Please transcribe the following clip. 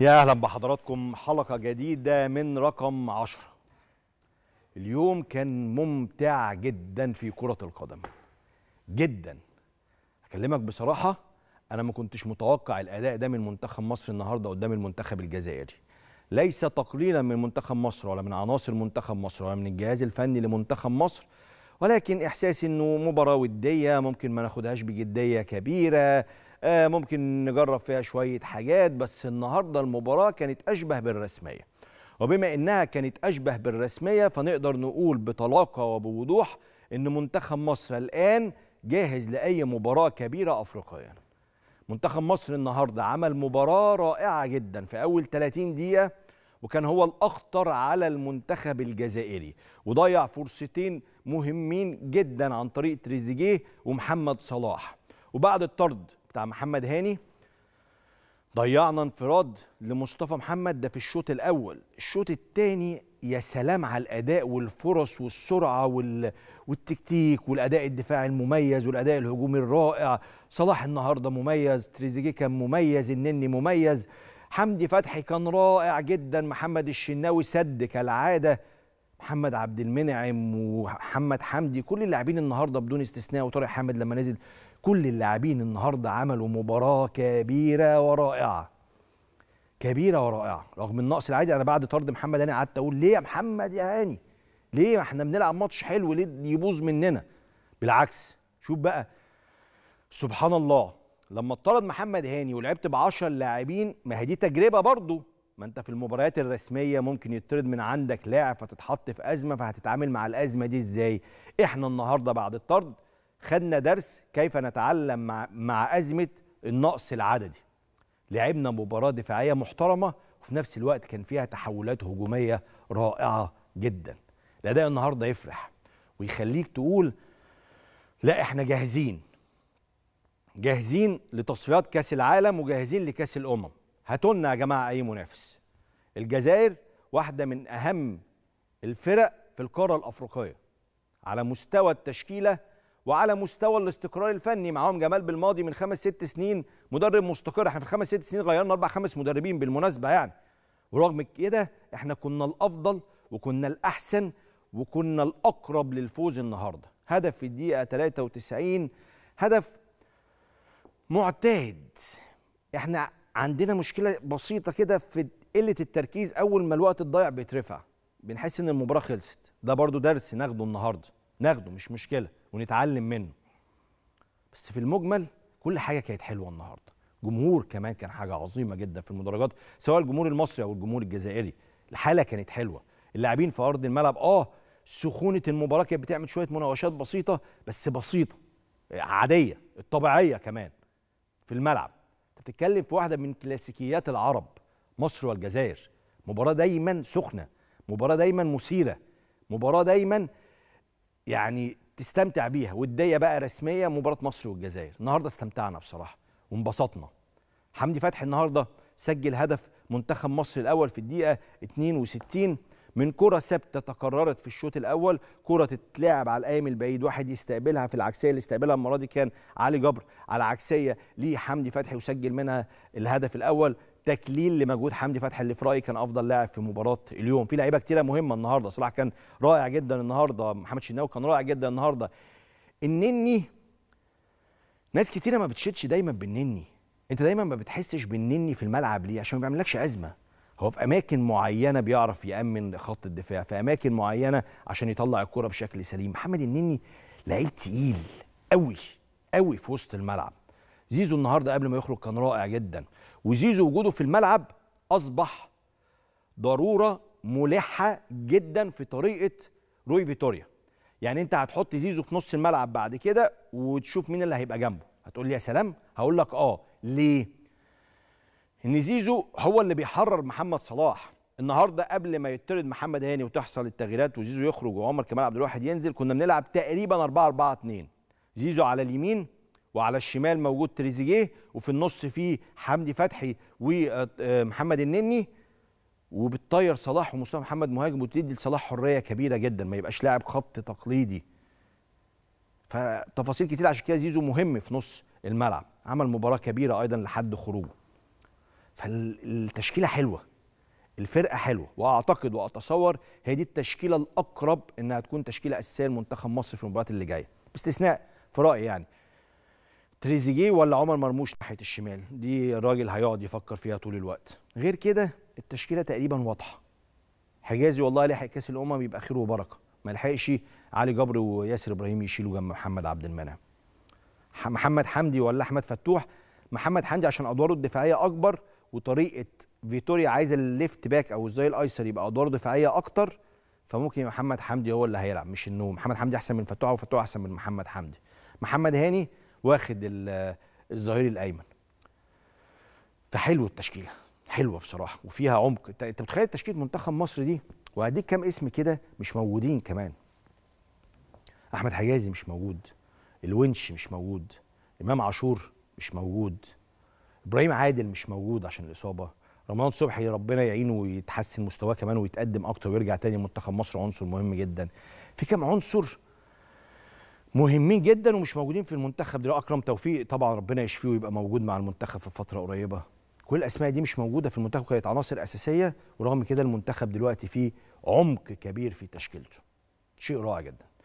يا اهلا بحضراتكم حلقه جديده من رقم عشرة اليوم كان ممتع جدا في كره القدم جدا اكلمك بصراحه انا ما كنتش متوقع الاداء ده من منتخب مصر النهارده قدام المنتخب الجزائري ليس تقليلا من منتخب مصر ولا من عناصر منتخب مصر ولا من الجهاز الفني لمنتخب مصر ولكن احساسي انه مباراه وديه ممكن ما ناخدهاش بجديه كبيره آه، ممكن نجرب فيها شوية حاجات بس النهاردة المباراة كانت أشبه بالرسمية وبما إنها كانت أشبه بالرسمية فنقدر نقول بطلاقة وبوضوح إن منتخب مصر الآن جاهز لأي مباراة كبيرة أفريقيا منتخب مصر النهاردة عمل مباراة رائعة جدا في أول 30 دقيقة وكان هو الأخطر على المنتخب الجزائري وضيع فرصتين مهمين جدا عن طريق تريزيجيه ومحمد صلاح وبعد الطرد بتاع محمد هاني ضيعنا انفراد لمصطفى محمد ده في الشوط الاول الشوط الثاني يا سلام على الاداء والفرص والسرعه وال... والتكتيك والاداء الدفاعي المميز والاداء الهجومي الرائع صلاح النهارده مميز تريزيجيه كان مميز النني مميز حمدي فتحي كان رائع جدا محمد الشناوي سد كالعاده محمد عبد المنعم ومحمد حمدي كل اللاعبين النهارده بدون استثناء وطارق حامد لما نزل كل اللاعبين النهارده عملوا مباراه كبيره ورائعه كبيره ورائعه رغم النقص العادي انا بعد طرد محمد هاني قعدت اقول ليه يا محمد يا هاني ليه ما احنا بنلعب ماتش حلو ليه يبوظ مننا بالعكس شوف بقى سبحان الله لما اطرد محمد هاني ولعبت ب 10 لاعبين ما هي دي تجربه برضه ما انت في المباريات الرسميه ممكن يطرد من عندك لاعب فتتحط في ازمه فهتتعامل مع الازمه دي ازاي احنا النهارده بعد الطرد خدنا درس كيف نتعلم مع, أزمة النقص العددي لعبنا مباراة دفاعية محترمة وفي نفس الوقت كان فيها تحولات هجومية رائعة جدا الأداء النهاردة يفرح ويخليك تقول لا احنا جاهزين جاهزين لتصفيات كاس العالم وجاهزين لكاس الامم هاتولنا يا جماعه اي منافس الجزائر واحده من اهم الفرق في القاره الافريقيه على مستوى التشكيله وعلى مستوى الاستقرار الفني معاهم جمال بالماضي من خمس ست سنين مدرب مستقر احنا في الخمس ست سنين غيرنا اربع خمس مدربين بالمناسبه يعني ورغم كده احنا كنا الافضل وكنا الاحسن وكنا الاقرب للفوز النهارده هدف في الدقيقه 93 هدف معتاد احنا عندنا مشكله بسيطه كده في قله التركيز اول ما الوقت الضايع بيترفع بنحس ان المباراه خلصت ده برضو درس ناخده النهارده ناخده مش مشكله ونتعلم منه بس في المجمل كل حاجه كانت حلوه النهارده جمهور كمان كان حاجه عظيمه جدا في المدرجات سواء الجمهور المصري او الجمهور الجزائري الحاله كانت حلوه اللاعبين في ارض الملعب اه سخونه المباراه كانت بتعمل شويه مناوشات بسيطه بس بسيطه عاديه الطبيعيه كمان في الملعب انت بتتكلم في واحده من كلاسيكيات العرب مصر والجزائر مباراه دايما سخنه مباراه دايما مثيره مباراه دايما يعني تستمتع بيها وديه بقى رسميه مباراه مصر والجزائر النهارده استمتعنا بصراحه وانبسطنا حمدي فتحي النهارده سجل هدف منتخب مصر الاول في الدقيقه 62 من كرة ثابتة تكررت في الشوط الأول كرة تتلعب على القايم البعيد واحد يستقبلها في العكسية اللي استقبلها المرة دي كان علي جبر على عكسية لحمدي فتحي وسجل منها الهدف الأول تكليل لمجهود حمدي فتحي اللي في رايي كان افضل لاعب في مباراه اليوم في لعيبه كتيره مهمه النهارده صلاح كان رائع جدا النهارده محمد شناوي كان رائع جدا النهارده النني ناس كتيره ما بتشدش دايما بالنني انت دايما ما بتحسش بالنني في الملعب ليه عشان ما بيعملكش ازمه هو في اماكن معينه بيعرف يامن خط الدفاع في اماكن معينه عشان يطلع الكره بشكل سليم محمد النني لعيب تقيل قوي قوي في وسط الملعب زيزو النهارده قبل ما يخرج كان رائع جدا وزيزو وجوده في الملعب اصبح ضروره ملحه جدا في طريقه روي فيتوريا يعني انت هتحط زيزو في نص الملعب بعد كده وتشوف مين اللي هيبقى جنبه هتقول لي يا سلام هقول لك اه ليه ان زيزو هو اللي بيحرر محمد صلاح النهارده قبل ما يطرد محمد هاني وتحصل التغييرات وزيزو يخرج وعمر كمال عبد الواحد ينزل كنا بنلعب تقريبا 4 4 2 زيزو على اليمين وعلى الشمال موجود تريزيجيه وفي النص فيه حمدي فتحي ومحمد النني وبتطير صلاح ومصطفى محمد مهاجم وتدي لصلاح حريه كبيره جدا ما يبقاش لاعب خط تقليدي فتفاصيل كتير عشان كده زيزو مهم في نص الملعب عمل مباراه كبيره ايضا لحد خروجه فالتشكيله حلوه الفرقه حلوه واعتقد واتصور هي دي التشكيله الاقرب انها تكون تشكيله اساسيه لمنتخب مصر في المباريات اللي جايه باستثناء في رايي يعني تريزيجيه ولا عمر مرموش ناحيه الشمال دي الراجل هيقعد يفكر فيها طول الوقت غير كده التشكيله تقريبا واضحه حجازي والله لحق كاس الامم يبقى خير وبركه ما لحقش علي جبر وياسر ابراهيم يشيلوا جنب محمد عبد المنعم محمد حمدي ولا احمد فتوح محمد حمدي عشان ادواره الدفاعيه اكبر وطريقه فيتوريا عايز الليفت باك او الزي الايسر يبقى ادواره دفاعيه اكتر فممكن محمد حمدي هو اللي هيلعب مش انه محمد حمدي احسن من فتوح وفتوح احسن من محمد حمدي محمد هاني واخد الظهير الايمن فحلو التشكيله حلوه بصراحه وفيها عمق انت متخيل تشكيله منتخب مصر دي وهديك كام اسم كده مش موجودين كمان احمد حجازي مش موجود الونش مش موجود امام عاشور مش موجود ابراهيم عادل مش موجود عشان الاصابه رمضان صبحي ربنا يعينه ويتحسن مستواه كمان ويتقدم اكتر ويرجع تاني منتخب مصر عنصر مهم جدا في كام عنصر مهمين جدا ومش موجودين في المنتخب دلوقتي اكرم توفيق طبعا ربنا يشفيه ويبقى موجود مع المنتخب في فتره قريبه كل الاسماء دي مش موجوده في المنتخب كانت عناصر اساسيه ورغم كده المنتخب دلوقتي فيه عمق كبير في تشكيلته شيء رائع جدا